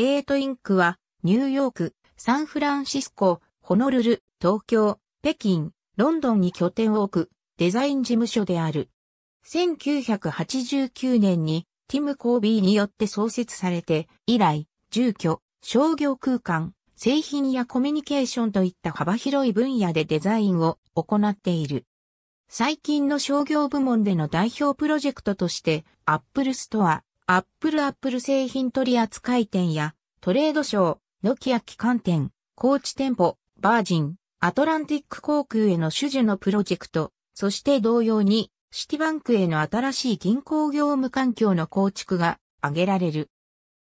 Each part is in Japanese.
エイトインクは、ニューヨーク、サンフランシスコ、ホノルル、東京、北京、ロンドンに拠点を置く、デザイン事務所である。1989年に、ティム・コービーによって創設されて、以来、住居、商業空間、製品やコミュニケーションといった幅広い分野でデザインを行っている。最近の商業部門での代表プロジェクトとして、アップルストア、アップルアップル製品取扱店やトレードショー、ノキア機関店、高知店舗、バージン、アトランティック航空への種々のプロジェクト、そして同様にシティバンクへの新しい銀行業務環境の構築が挙げられる。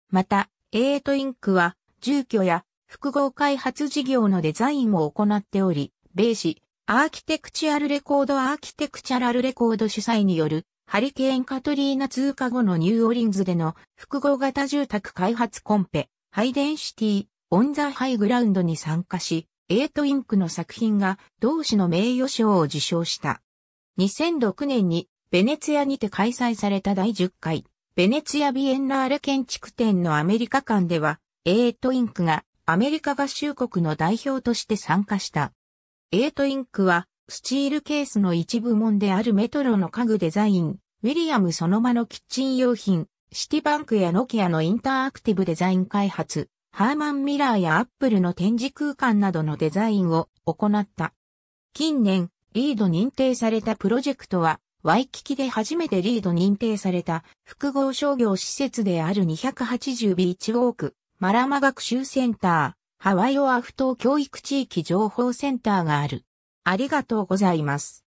また、エイトインクは住居や複合開発事業のデザインも行っており、米市、アーキテクチュアルレコードアーキテクチャラルレコード主催によるハリケーンカトリーナ通過後のニューオリンズでの複合型住宅開発コンペ、ハイデンシティ、オンザハイグラウンドに参加し、エイトインクの作品が同志の名誉賞を受賞した。2006年にベネツィアにて開催された第10回、ベネツィアビエンナーレ建築展のアメリカ館では、エイトインクがアメリカ合衆国の代表として参加した。エイトインクはスチールケースの一部門であるメトロの家具デザイン、ウィリアムそのまのキッチン用品、シティバンクやノキアのインターアクティブデザイン開発、ハーマン・ミラーやアップルの展示空間などのデザインを行った。近年、リード認定されたプロジェクトは、ワイキキで初めてリード認定された複合商業施設である280ビーチウォーク、マラマ学習センター、ハワイオアフ島教育地域情報センターがある。ありがとうございます。